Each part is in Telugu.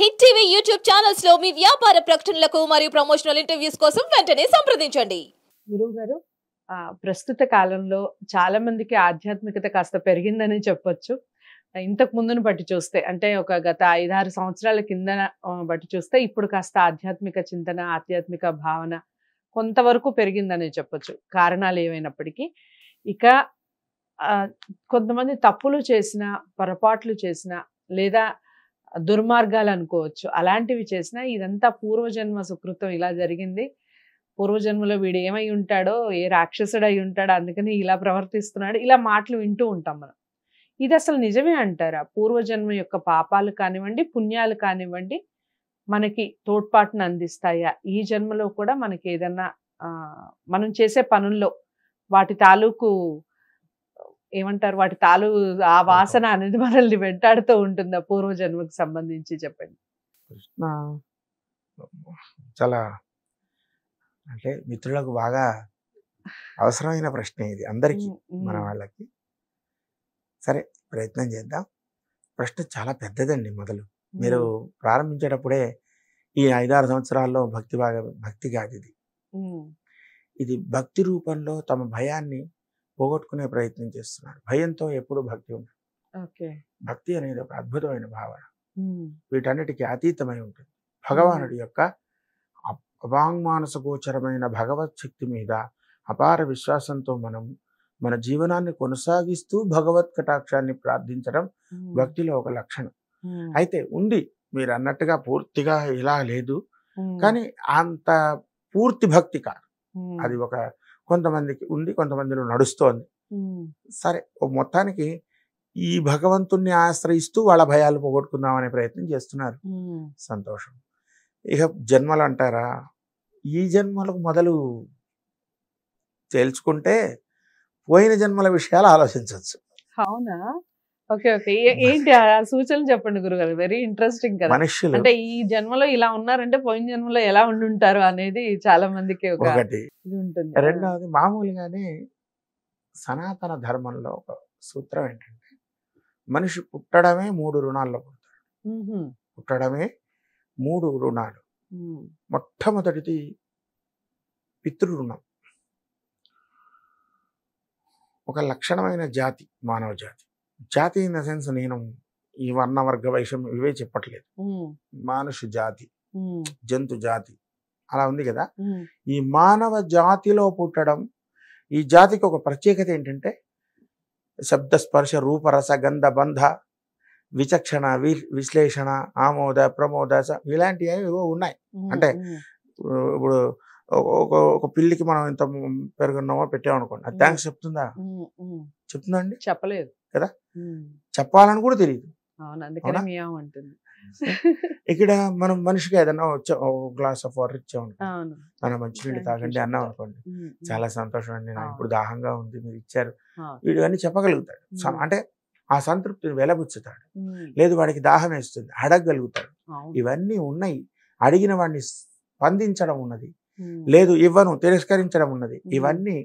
హిట్ టీవీ యూట్యూబ్ ఛానల్స్ లో మీ వ్యాపార ప్రకటనలకు మరియు ప్రమోషనల్ ఇంటర్వ్యూస్ కోసం వెంటనే సంప్రదించండి గురువు గారు ప్రస్తుత కాలంలో చాలా మందికి ఆధ్యాత్మికత కాస్త పెరిగిందని చెప్పొచ్చు ఇంతకు ముందును బట్టి చూస్తే అంటే ఒక గత ఐదారు సంవత్సరాల కింద బట్టి చూస్తే ఇప్పుడు కాస్త ఆధ్యాత్మిక చింతన ఆధ్యాత్మిక భావన కొంతవరకు పెరిగిందని చెప్పొచ్చు కారణాలు ఏమైనప్పటికీ ఇక కొంతమంది తప్పులు చేసిన పొరపాట్లు చేసిన లేదా దుర్మార్గాలు అనుకోవచ్చు అలాంటివి చేసినా ఇదంతా పూర్వజన్మ సుకృతం ఇలా జరిగింది పూర్వజన్మలో వీడు ఏమై ఉంటాడో ఏ రాక్షసుడు అయి ఉంటాడో అందుకని ఇలా ప్రవర్తిస్తున్నాడు ఇలా మాటలు వింటూ ఉంటాం మనం ఇది అసలు నిజమే అంటారా పూర్వజన్మ యొక్క పాపాలు కానివ్వండి పుణ్యాలు కానివ్వండి మనకి తోడ్పాటును అందిస్తాయా ఈ జన్మలో కూడా మనకి ఏదన్నా మనం చేసే పనుల్లో వాటి తాలూకు ఏమంటారు వాటి తాలు ఆ వాసన అనేది మనల్ని వెంటాడుతూ ఉంటుంది పూర్వ పూర్వజన్మకు సంబంధించి చెప్పండి కృష్ణ చాలా అంటే మిత్రులకు బాగా అవసరమైన ప్రశ్న ఇది అందరికీ మన వాళ్ళకి సరే ప్రయత్నం చేద్దాం ప్రశ్న చాలా పెద్దదండి మొదలు మీరు ప్రారంభించేటప్పుడే ఈ ఐదారు సంవత్సరాల్లో భక్తి బాగా భక్తి కాదు ఇది ఇది భక్తి రూపంలో తమ భయాన్ని పోగొట్టుకునే ప్రయత్నం చేస్తున్నాడు భయంతో ఎప్పుడు భక్తి ఉండదు భక్తి అనేది ఒక అద్భుతమైన భావన వీటన్నిటికీ అతీతమై ఉంటుంది భగవానుడి యొక్క అవాంగ్మానస గోచరమైన భగవత్ శక్తి మీద అపార విశ్వాసంతో మనం మన జీవనాన్ని కొనసాగిస్తూ భగవత్ కటాక్షాన్ని ప్రార్థించడం భక్తిలో ఒక లక్షణం అయితే ఉంది మీరు అన్నట్టుగా పూర్తిగా ఇలా లేదు కానీ అంత పూర్తి భక్తి కాదు అది ఒక కొంతమందికి ఉండి కొంతమందిలో నడుస్తోంది సరే మొత్తానికి ఈ భగవంతుణ్ణి ఆశ్రయిస్తూ వాళ్ళ భయాలు పోగొట్టుకుందామనే ప్రయత్నం చేస్తున్నారు సంతోషం ఇక జన్మలు అంటారా ఈ జన్మలకు మొదలు తేల్చుకుంటే పోయిన జన్మల విషయాలు ఆలోచించవచ్చు అవునా ఓకే ఓకే ఏంటి ఆ సూచనలు చెప్పండి గురుగారు వెరీ ఇంట్రెస్టింగ్ కదా మనుషులు అంటే ఈ జన్మలో ఇలా ఉన్నారంటే పోయిన జన్మలో ఎలా ఉండుంటారు అనేది చాలా మందికి ఒకటి ఇది ఉంటుంది రెండవది మామూలుగానే సనాతన ధర్మంలో ఒక సూత్రం ఏంటంటే మనిషి పుట్టడమే మూడు రుణాల్లో పుడతాడు పుట్టడమే మూడు రుణాలు మొట్టమొదటిది పితృరుణం ఒక లక్షణమైన జాతి మానవ జాతి జాతి ఇన్ ద సెన్స్ నేను ఈ వర్ణ వర్గ వైషమ్యం ఇవే చెప్పట్లేదు మానుషు జాతి జంతు జాతి అలా ఉంది కదా ఈ మానవ జాతిలో పుట్టడం ఈ జాతికి ఒక ప్రత్యేకత ఏంటంటే శబ్ద స్పర్శ రూపరస గంధ బంధ విచక్షణ విశ్లేషణ ఆమోద ప్రమోద ఇలాంటివి ఉన్నాయి అంటే ఇప్పుడు ఒక ఒక పిల్లికి మనం ఇంత పెరుగున్నామో పెట్టామనుకోండి థ్యాంక్స్ చెప్తుందా చెప్తుందండి చెప్పలేదు కదా చెప్పాలని కూడా తెలియదు ఇక్కడ మనం మనిషికి ఏదన్నా గ్లాస్ ఆఫ్ వాటర్ ఇచ్చామనుకోండి మన మంచినీళ్ళు తాగండి అన్నాం అనుకోండి చాలా సంతోషం అండి నాకు ఇప్పుడు దాహంగా ఉంది మీరు ఇచ్చారు వీడు అన్ని చెప్పగలుగుతాడు అంటే ఆ సంతృప్తిని వెలబుచ్చుతాడు లేదు వాడికి దాహం వేస్తుంది అడగగలుగుతాడు ఇవన్నీ ఉన్నాయి అడిగిన వాడిని స్పందించడం ఉన్నది లేదు ఇవ్వను తిరస్కరించడం ఉన్నది ఇవన్నీ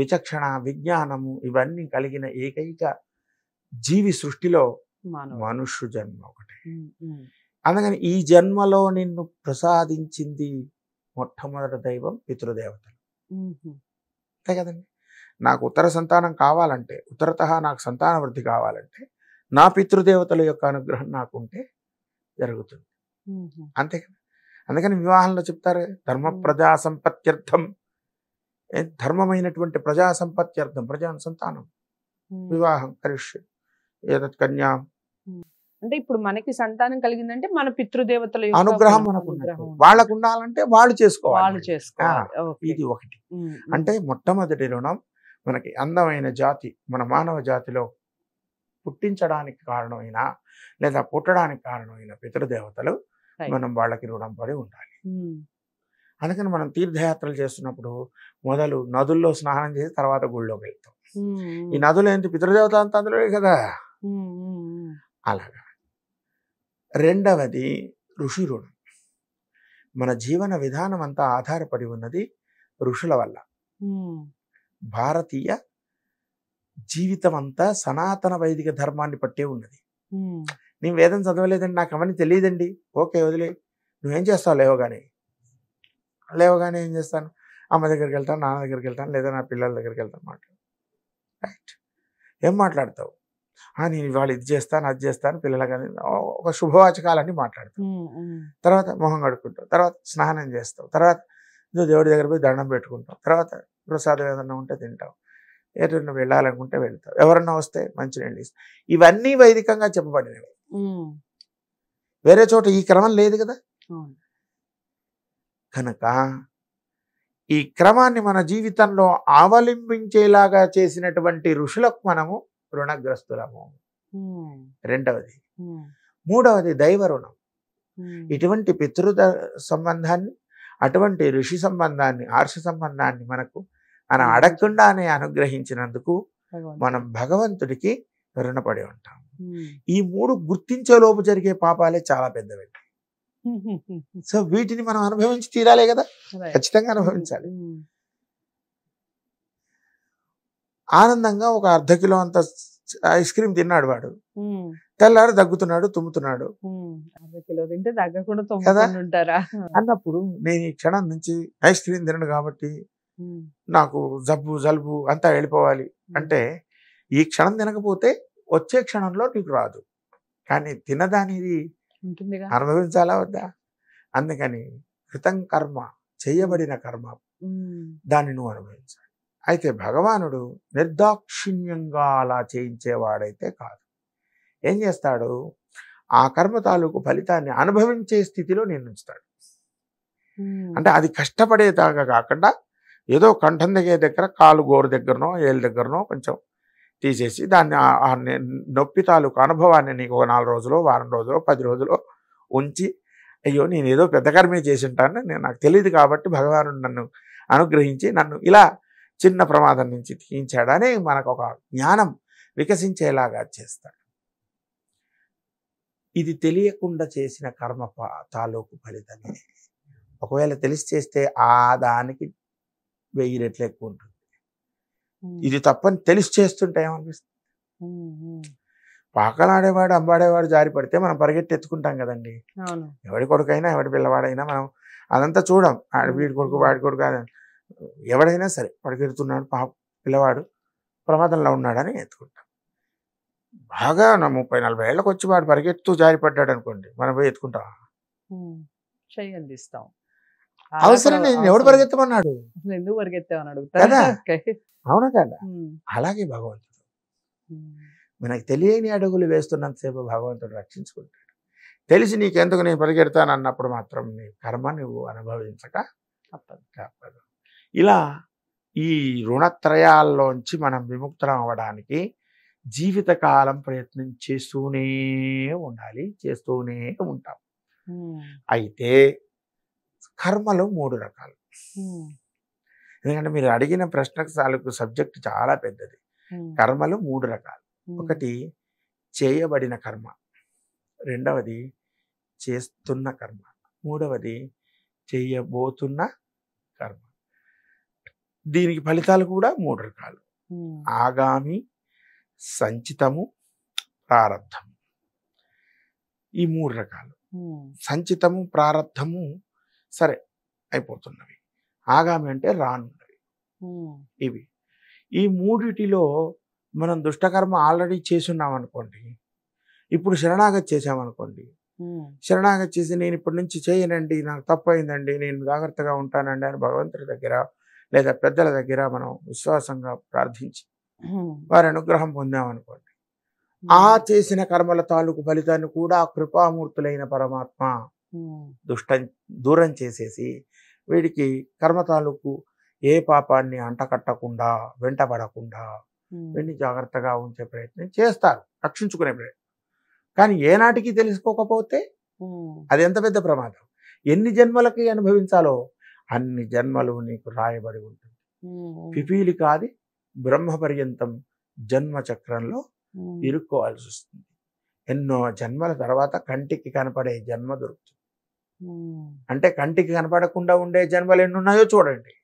విచక్షణ విజ్ఞానము ఇవన్నీ కలిగిన ఏకైక జీవి సృష్టిలో మనుష్య జన్మ ఒకటి అందుకని ఈ జన్మలో నిన్ను ప్రసాదించింది మొట్టమొదటి దైవం పితృదేవతలు అంతే కదండి నాకు ఉత్తర సంతానం కావాలంటే ఉత్తరత నాకు సంతాన వృద్ధి కావాలంటే నా పితృదేవతల యొక్క అనుగ్రహం నాకుంటే జరుగుతుంది అంతే కదా అందుకని వివాహంలో చెప్తారు ధర్మ ప్రజా సంపత్త్యర్థం ధర్మమైనటువంటి ప్రజా సంపత్త్యర్థం ప్రజా సంతానం వివాహం కరిష్యం ఏదత్ కన్యా అంటే ఇప్పుడు మనకి సంతానం కలిగిందంటే మన పితృదేవతల అనుగ్రహం మనకు వాళ్ళకు ఉండాలంటే వాళ్ళు చేసుకోవాలి వాళ్ళు చేసుకోవాలి ఇది ఒకటి అంటే మొట్టమొదటి రుణం మనకి అందమైన జాతి మన మానవ జాతిలో పుట్టించడానికి కారణమైన లేదా పుట్టడానికి కారణమైన పితృదేవతలు మనం వాళ్ళకి రుణం పడి ఉండాలి అందుకని మనం తీర్థయాత్రలు చేస్తున్నప్పుడు మొదలు నదుల్లో స్నానం చేసి తర్వాత గుళ్ళోకి వెళ్తాం ఈ నదులు ఏంటి పితృదేవత అంత అందులో కదా అలాగా రెండవది ఋషి రుణం మన జీవన విధానం అంతా ఆధారపడి ఉన్నది ఋషుల వల్ల భారతీయ జీవితం అంతా సనాతన వైదిక ధర్మాన్ని పట్టే ఉన్నది నేను వేదం చదవలేదండి నాకు అవన్నీ తెలియదండి ఓకే వదిలే నువ్వేం చేస్తావు లేవగానే లేవగానే ఏం చేస్తాను అమ్మ దగ్గరికి వెళ్తాను నాన్న దగ్గరికి వెళ్తాను లేదా నా పిల్లల దగ్గరికి వెళ్తాను మాట్లాడు రైట్ ఏం మాట్లాడతావు నేను ఇవాళ ఇది చేస్తాను అది చేస్తాను పిల్లలకి ఒక శుభవాచకాలన్నీ మాట్లాడతాం తర్వాత మొహం కడుక్కుంటాం తర్వాత స్నానం చేస్తాం తర్వాత దేవుడి దగ్గర పోయి దండం పెట్టుకుంటాం తర్వాత ప్రసాదం ఏదన్నా ఉంటే తింటాం ఎటు వెళ్ళాలనుకుంటే వెళ్తాం ఎవరన్నా వస్తే మంచి నీళ్ళు ఇవన్నీ వైదికంగా చెప్పబడినవి వేరే చోట ఈ క్రమం లేదు కదా కనుక ఈ క్రమాన్ని మన జీవితంలో అవలంబించేలాగా చేసినటువంటి ఋషులకు మనము రుణగ్రస్తులము రెండవది మూడవది దైవ రుణం ఇటువంటి పితృద సంబంధాన్ని అటువంటి ఋషి సంబంధాన్ని ఆర్ష సంబంధాన్ని మనకు మనం అడగకుండానే అనుగ్రహించినందుకు మనం భగవంతుడికి రుణపడి ఉంటాం ఈ మూడు గుర్తించే లోపు జరిగే పాపాలే చాలా పెద్దవి సో వీటిని మనం అనుభవించి తీరాలే కదా ఖచ్చితంగా అనుభవించాలి ఆనందంగా ఒక అర్ధ కిలో అంత ఐస్ క్రీమ్ తిన్నాడు వాడు తెల్లారు దగ్గుతున్నాడు తుమ్ముతున్నాడు అన్నప్పుడు నేను ఈ క్షణం నుంచి ఐస్ క్రీమ్ తినడు కాబట్టి నాకు జబ్బు జలుబు అంతా వెళ్ళిపోవాలి అంటే ఈ క్షణం తినకపోతే వచ్చే క్షణంలో నీకు రాదు కానీ తినదానిది అనుభవించాలా వద్దా అందుకని కృతం కర్మ చేయబడిన కర్మ దాన్ని నువ్వు అనుభవించాలి అయితే భగవానుడు నిర్దాక్షిణ్యంగా అలా చేయించేవాడైతే కాదు ఏం చేస్తాడు ఆ కర్మ తాలూకు ఫలితాన్ని అనుభవించే స్థితిలో నేను ఉంచుతాడు అంటే అది కష్టపడేదాకా కాకుండా ఏదో కంఠం దగ్గర దగ్గర కాలు గోరు దగ్గరనో ఏళ్ళ దగ్గరనో కొంచెం తీసేసి దాన్ని నొప్పి తాలూకు అనుభవాన్ని నీకు నాలుగు రోజులు వారం రోజులు పది రోజులు ఉంచి అయ్యో నేను ఏదో పెద్ద కర్మే చేసి ఉంటాను నేను నాకు తెలియదు కాబట్టి భగవాను నన్ను అనుగ్రహించి నన్ను ఇలా చిన్న ప్రమాదం నుంచి తీయించాడని మనకు ఒక జ్ఞానం వికసించేలాగా చేస్తాడు ఇది తెలియకుండా చేసిన కర్మ తాలూకు ఫలితమే ఒకవేళ తెలిసి చేస్తే ఆ దానికి వెయ్యి రెట్లు ఎక్కువ ఉంటుంది ఇది తప్పని తెలిసి చేస్తుంటే ఏమనిపిస్తుంది పాకలాడేవాడు అంబాడేవాడు జారి పడితే మనం పరిగెట్టెత్తుకుంటాం కదండి ఎవడి కొడుకైనా ఎవడి పిల్లవాడైనా మనం అదంతా చూడం వీడి కొడుకు వాడి కొడుకు అదండి ఎవడైనా సరే పడికెడుతున్నాడు పాప పిల్లవాడు ప్రమాదంలో ఉన్నాడని ఎత్తుకుంటాం బాగా నా ముప్పై నలభై ఏళ్ళకి వచ్చి వాడు పరిగెత్తు జారిపడ్డాడు అనుకోండి మనం పోయి ఎత్తుకుంటాం అందిస్తాం అవసరం నేను ఎవడు పరిగెత్తమన్నాడు ఎందుకు పరిగెత్తామన్నాడు అవునా కదా అలాగే భగవంతుడు మనకు తెలియని అడుగులు వేస్తున్నంతసేపు భగవంతుడు రక్షించుకుంటాడు తెలిసి నీకెందుకు నేను పరిగెడతానన్నప్పుడు అన్నప్పుడు మాత్రం నీ కర్మ నువ్వు అనుభవించక తప్పదు తప్పదు ఇలా ఈ రుణత్రయాల్లోంచి మనం విముక్తం అవ్వడానికి జీవితకాలం ప్రయత్నం చేస్తూనే ఉండాలి చేస్తూనే ఉంటాం అయితే కర్మలు మూడు రకాలు ఎందుకంటే మీరు అడిగిన ప్రశ్నకు సాలకు సబ్జెక్ట్ చాలా పెద్దది కర్మలు మూడు రకాలు ఒకటి చేయబడిన కర్మ రెండవది చేస్తున్న కర్మ మూడవది చేయబోతున్న కర్మ దీనికి ఫలితాలు కూడా మూడు రకాలు ఆగామి సంచితము ప్రారంధము ఈ మూడు రకాలు సంచితము ప్రారంధము సరే అయిపోతున్నవి ఆగామి అంటే రానున్నవి ఇవి ఈ మూడిటిలో మనం దుష్టకర్మ ఆల్రెడీ చేసున్నాం అనుకోండి ఇప్పుడు శరణాగతి చేసామనుకోండి శరణాగతి చేసి నేను ఇప్పటి నుంచి చేయనండి నాకు తప్పు అయిందండి నేను జాగ్రత్తగా ఉంటానండి అని భగవంతుడి దగ్గర లేదా పెద్దల దగ్గర మనం విశ్వాసంగా ప్రార్థించి వారి అనుగ్రహం పొందామనుకోండి ఆ చేసిన కర్మల తాలూకు ఫలితాన్ని కూడా కృపామూర్తులైన పరమాత్మ దుష్ట దూరం చేసేసి వీడికి కర్మ తాలూకు ఏ పాపాన్ని అంటకట్టకుండా వెంటబడకుండా వీడిని జాగ్రత్తగా ఉంచే ప్రయత్నం చేస్తారు రక్షించుకునే ప్రయత్నం కానీ ఏనాటికి తెలుసుకోకపోతే అది ఎంత పెద్ద ప్రమాదం ఎన్ని జన్మలకి అనుభవించాలో అన్ని జన్మలు నీకు రాయబడి ఉంటుంది పిపీలి కాది బ్రహ్మ పర్యంతం జన్మ చక్రంలో ఇరుక్కోవాల్సి వస్తుంది ఎన్నో జన్మల తర్వాత కంటికి కనపడే జన్మ దొరుకుతుంది అంటే కంటికి కనపడకుండా ఉండే జన్మలు ఎన్నున్నాయో చూడండి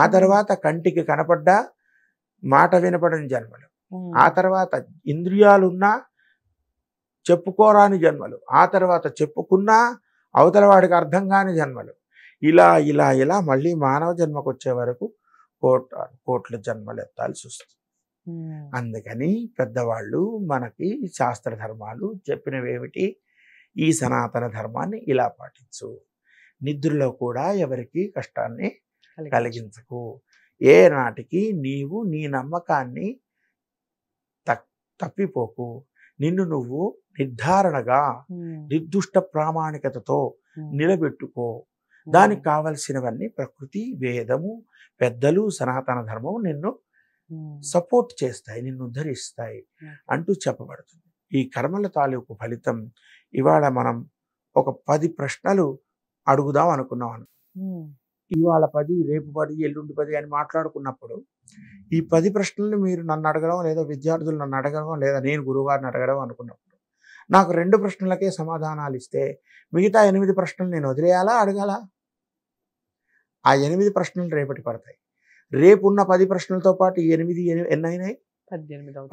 ఆ తర్వాత కంటికి కనపడ్డ మాట వినపడని జన్మలు ఆ తర్వాత ఇంద్రియాలున్నా చెప్పుకోరాని జన్మలు ఆ తర్వాత చెప్పుకున్నా అవతల వాడికి అర్థం కాని జన్మలు ఇలా ఇలా ఇలా మళ్ళీ మానవ జన్మకు వచ్చే వరకు కోట్ కోట్ల జన్మలు ఎత్తాల్సి వస్తుంది అందుకని పెద్దవాళ్ళు మనకి శాస్త్ర ధర్మాలు చెప్పినవేమిటి ఈ సనాతన ధర్మాన్ని ఇలా పాటించు నిద్రలో కూడా ఎవరికి కష్టాన్ని కలిగించకు ఏ నాటికి నీవు నీ నమ్మకాన్ని తప్పిపోకు నిన్ను నువ్వు నిర్ధారణగా నిర్దుష్ట ప్రామాణికతతో నిలబెట్టుకో దానికి కావలసినవన్నీ ప్రకృతి వేదము పెద్దలు సనాతన ధర్మము నిన్ను సపోర్ట్ చేస్తాయి నిన్ను ఉద్ధరిస్తాయి అంటూ చెప్పబడుతుంది ఈ కర్మల తాలూకు ఫలితం ఇవాళ మనం ఒక పది ప్రశ్నలు అడుగుదాం అనుకున్నాం అను ఇవాళ పది రేపు పది ఎల్లుండి పది అని మాట్లాడుకున్నప్పుడు ఈ పది ప్రశ్నలు మీరు నన్ను అడగడం లేదా విద్యార్థులు నన్ను అడగడం లేదా నేను గురువుగారిని అడగడం అనుకున్నప్పుడు నాకు రెండు ప్రశ్నలకే సమాధానాలు ఇస్తే మిగతా ఎనిమిది ప్రశ్నలు నేను వదిలేయాలా అడగాలా ఆ ఎనిమిది ప్రశ్నలు రేపటి పడతాయి రేపు ఉన్న పది ప్రశ్నలతో పాటు ఎనిమిది ఎన్ని అయినాయి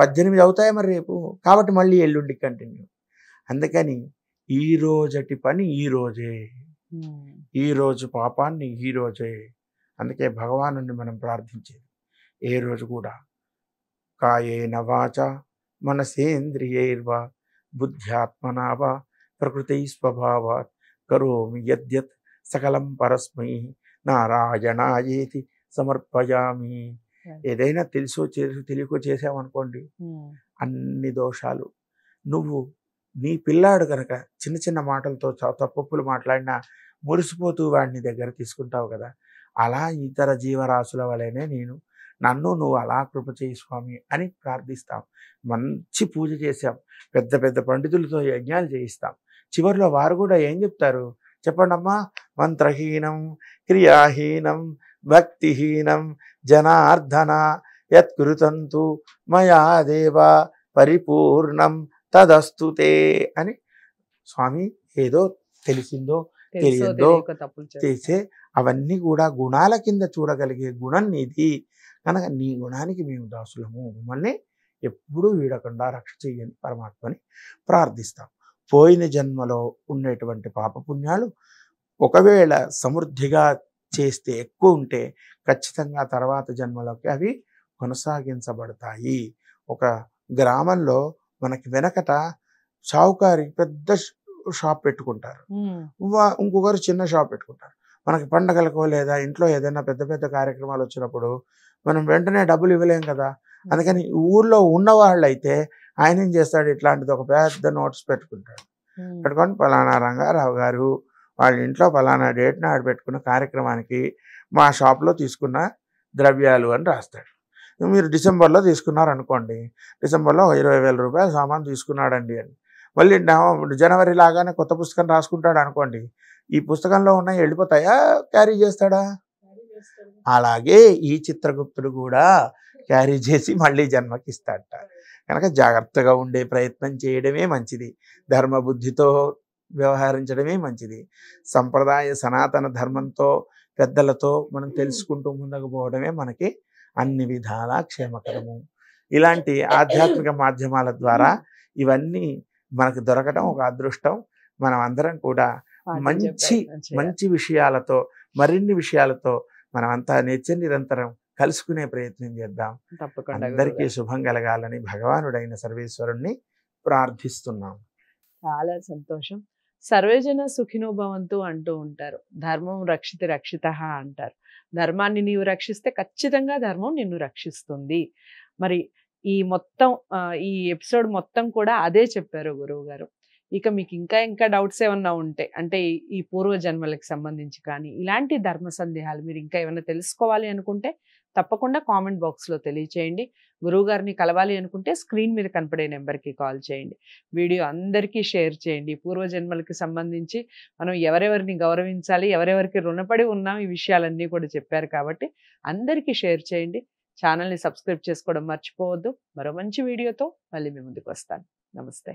పద్దెనిమిది అవుతాయి మరి రేపు కాబట్టి మళ్ళీ ఎల్లుండి కంటిన్యూ అందుకని ఈ రోజటి పని ఈ రోజే ఈ రోజు పాపాన్ని ఈ రోజే అందుకే భగవాను మనం ప్రార్థించేది ఏ రోజు కూడా కాయేన వాచ సేంద్రియర్వా బుద్ధ్యాత్మనావా ప్రకృతి స్వభావా కరోమి యద్యత్ సకలం పరస్మై నారాయణాయేతి సమర్పయామి ఏదైనా తెలుసు తెలుగు తెలియకో చేసావనుకోండి అన్ని దోషాలు నువ్వు నీ పిల్లాడు కనుక చిన్న చిన్న మాటలతో తప్పులు మాట్లాడినా మురిసిపోతూ వాడిని దగ్గర తీసుకుంటావు కదా అలా ఇతర జీవరాశుల వలనే నేను నన్ను నువ్వు అలా కృప చేయి స్వామి అని ప్రార్థిస్తాం మంచి పూజ చేశాం పెద్ద పెద్ద పండితులతో యజ్ఞాలు చేయిస్తాం చివరిలో వారు కూడా ఏం చెప్తారు చెప్పండమ్మా మంత్రహీనం క్రియాహీనం భక్తిహీనం జనార్దన యత్కృతంతు మయా దేవ పరిపూర్ణం తదస్తుతే అని స్వామి ఏదో తెలిసిందో తెలియదో చేసే అవన్నీ కూడా గుణాల కింద చూడగలిగే గుణం నీది కనుక నీ గుణానికి మేము దాసులము మిమ్మల్ని ఎప్పుడూ వీడకుండా రక్ష చేయని పరమాత్మని ప్రార్థిస్తాం పోయిన జన్మలో ఉండేటువంటి పాపపుణ్యాలు ఒకవేళ సమృద్ధిగా చేస్తే ఎక్కువ ఉంటే ఖచ్చితంగా తర్వాత జన్మలోకి అవి కొనసాగించబడతాయి ఒక గ్రామంలో మనకి వెనకట చావుకారి పెద్ద షాప్ పెట్టుకుంటారు ఇంకొకరు చిన్న షాప్ పెట్టుకుంటారు మనకి పండగలకో లేదా ఇంట్లో ఏదైనా పెద్ద పెద్ద కార్యక్రమాలు వచ్చినప్పుడు మనం వెంటనే డబ్బులు ఇవ్వలేం కదా అందుకని ఊర్లో అయితే ఆయన ఏం చేస్తాడు ఇట్లాంటిది ఒక పెద్ద నోట్స్ పెట్టుకుంటాడు పెట్టుకొని పలానా రంగారావు గారు వాళ్ళ ఇంట్లో పలానా డేట్ నాడు పెట్టుకున్న కార్యక్రమానికి మా షాప్లో తీసుకున్న ద్రవ్యాలు అని రాస్తాడు మీరు డిసెంబర్లో తీసుకున్నారు అనుకోండి డిసెంబర్లో ఇరవై వేల రూపాయల సామాన్ తీసుకున్నాడండి అని మళ్ళీ జనవరి లాగానే కొత్త పుస్తకం రాసుకుంటాడు అనుకోండి ఈ పుస్తకంలో ఉన్నాయి వెళ్ళిపోతాయా క్యారీ చేస్తాడా అలాగే ఈ చిత్రగుప్తుడు కూడా క్యారీ చేసి మళ్ళీ జన్మకిస్తాడట కనుక జాగ్రత్తగా ఉండే ప్రయత్నం చేయడమే మంచిది ధర్మబుద్ధితో వ్యవహరించడమే మంచిది సంప్రదాయ సనాతన ధర్మంతో పెద్దలతో మనం తెలుసుకుంటూ ముందుకు పోవడమే మనకి అన్ని విధాలా క్షేమకరము ఇలాంటి ఆధ్యాత్మిక మాధ్యమాల ద్వారా ఇవన్నీ మనకు దొరకటం ఒక అదృష్టం మనం అందరం కూడా మంచి మంచి విషయాలతో మరిన్ని విషయాలతో మనమంతా నేర్చే నిరంతరం కలుసుకునే ప్రయత్నం చేద్దాం తప్పకుండా అందరికీ శుభం కలగాలని భగవానుడైన సర్వేశ్వరుణ్ణి ప్రార్థిస్తున్నాం చాలా సంతోషం సర్వేజన సుఖినో భవంతు అంటూ ఉంటారు ధర్మం రక్షితి రక్షిత అంటారు ధర్మాన్ని నీవు రక్షిస్తే ఖచ్చితంగా ధర్మం నిన్ను రక్షిస్తుంది మరి ఈ మొత్తం ఈ ఎపిసోడ్ మొత్తం కూడా అదే చెప్పారు గురువు గారు ఇక మీకు ఇంకా ఇంకా డౌట్స్ ఏమన్నా ఉంటే అంటే ఈ పూర్వ జన్మలకు సంబంధించి కానీ ఇలాంటి ధర్మ సందేహాలు మీరు ఇంకా ఏమైనా తెలుసుకోవాలి అనుకుంటే తప్పకుండా కామెంట్ బాక్స్లో తెలియచేయండి గురువుగారిని కలవాలి అనుకుంటే స్క్రీన్ మీద కనపడే నెంబర్కి కాల్ చేయండి వీడియో అందరికీ షేర్ చేయండి పూర్వజన్మలకి సంబంధించి మనం ఎవరెవరిని గౌరవించాలి ఎవరెవరికి రుణపడి ఉన్నాం ఈ విషయాలన్నీ కూడా చెప్పారు కాబట్టి అందరికీ షేర్ చేయండి ఛానల్ని సబ్స్క్రైబ్ చేసుకోవడం మర్చిపోవద్దు మరో మంచి వీడియోతో మళ్ళీ మీ ముందుకు వస్తాను నమస్తే